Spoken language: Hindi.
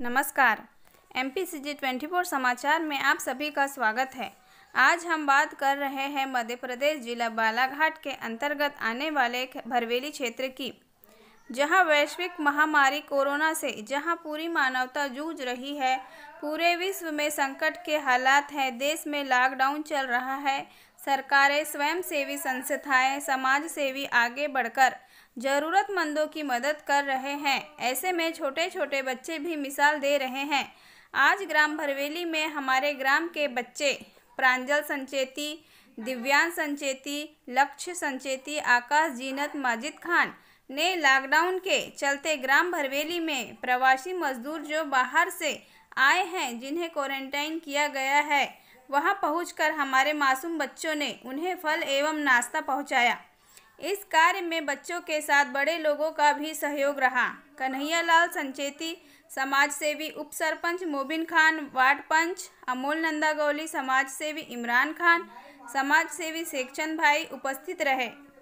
नमस्कार M P C G twenty four समाचार में आप सभी का स्वागत है आज हम बात कर रहे हैं मध्य प्रदेश जिला बालाघाट के अंतर्गत आने वाले भरवेली क्षेत्र की जहां वैश्विक महामारी कोरोना से जहां पूरी मानवता जूझ रही है पूरे विश्व में संकट के हालात हैं देश में लॉकडाउन चल रहा है सरकारें स्वयंसेवी संस्थाएं समाज सेवी आगे बढ़कर ज़रूरतमंदों की मदद कर रहे हैं ऐसे में छोटे छोटे बच्चे भी मिसाल दे रहे हैं आज ग्राम भरवेली में हमारे ग्राम के बच्चे प्रांजल संचेती दिव्यांग संचेती लक्ष्य संचेती आकाश जीनत माजिद खान ने लॉकडाउन के चलते ग्राम भरवेली में प्रवासी मजदूर जो बाहर से आए हैं जिन्हें क्वारंटाइन किया गया है वहां पहुंचकर हमारे मासूम बच्चों ने उन्हें फल एवं नाश्ता पहुंचाया इस कार्य में बच्चों के साथ बड़े लोगों का भी सहयोग रहा कन्हैयालाल संचेती समाज सेवी उप सरपंच मोबिन खान वार्ड पंच अमोल नंदा गौली समाज सेवी इमरान खान समाज सेवी शेखचंद भाई उपस्थित रहे